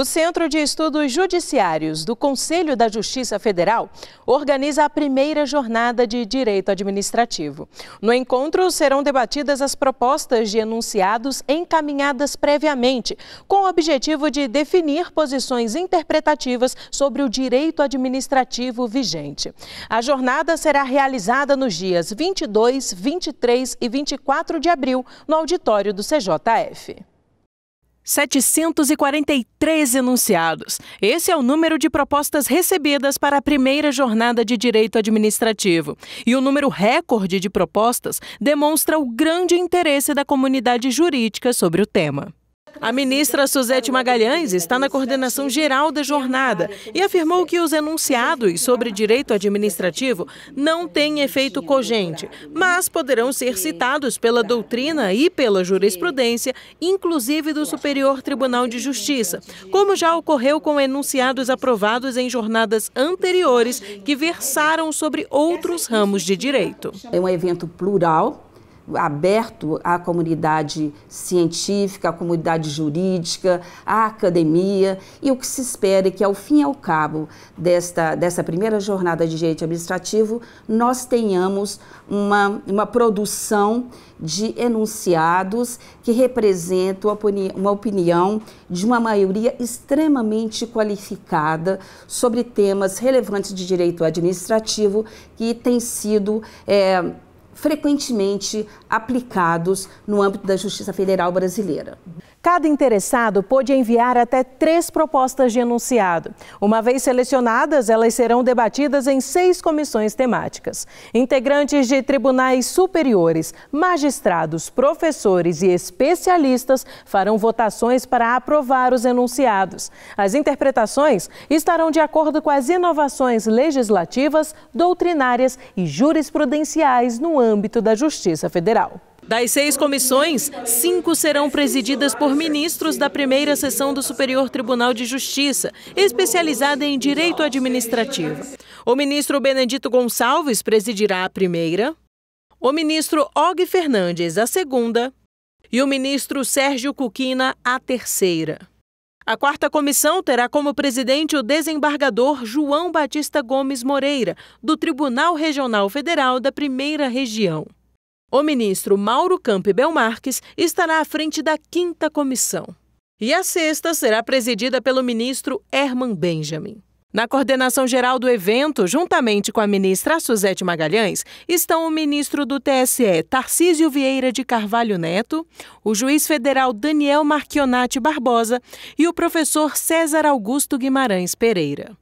O Centro de Estudos Judiciários do Conselho da Justiça Federal organiza a primeira jornada de direito administrativo. No encontro serão debatidas as propostas de enunciados encaminhadas previamente, com o objetivo de definir posições interpretativas sobre o direito administrativo vigente. A jornada será realizada nos dias 22, 23 e 24 de abril, no auditório do CJF. 743 enunciados. Esse é o número de propostas recebidas para a primeira jornada de direito administrativo. E o número recorde de propostas demonstra o grande interesse da comunidade jurídica sobre o tema. A ministra Suzete Magalhães está na coordenação geral da jornada e afirmou que os enunciados sobre direito administrativo não têm efeito cogente, mas poderão ser citados pela doutrina e pela jurisprudência, inclusive do Superior Tribunal de Justiça, como já ocorreu com enunciados aprovados em jornadas anteriores que versaram sobre outros ramos de direito. É um evento plural aberto à comunidade científica, à comunidade jurídica, à academia, e o que se espera é que, ao fim e ao cabo desta, dessa primeira jornada de direito administrativo, nós tenhamos uma, uma produção de enunciados que representam uma opinião de uma maioria extremamente qualificada sobre temas relevantes de direito administrativo que tem sido. É, frequentemente aplicados no âmbito da Justiça Federal Brasileira. Cada interessado pode enviar até três propostas de enunciado. Uma vez selecionadas, elas serão debatidas em seis comissões temáticas. Integrantes de tribunais superiores, magistrados, professores e especialistas farão votações para aprovar os enunciados. As interpretações estarão de acordo com as inovações legislativas, doutrinárias e jurisprudenciais no âmbito âmbito da Justiça Federal. Das seis comissões, cinco serão presididas por ministros da primeira sessão do Superior Tribunal de Justiça, especializada em direito administrativo. O ministro Benedito Gonçalves presidirá a primeira, o ministro Og Fernandes a segunda e o ministro Sérgio Cuquina a terceira. A quarta comissão terá como presidente o desembargador João Batista Gomes Moreira, do Tribunal Regional Federal da Primeira Região. O ministro Mauro Campbell Marques estará à frente da quinta comissão. E a sexta será presidida pelo ministro Herman Benjamin. Na coordenação geral do evento, juntamente com a ministra Suzete Magalhães, estão o ministro do TSE, Tarcísio Vieira de Carvalho Neto, o juiz federal Daniel Marchionati Barbosa e o professor César Augusto Guimarães Pereira.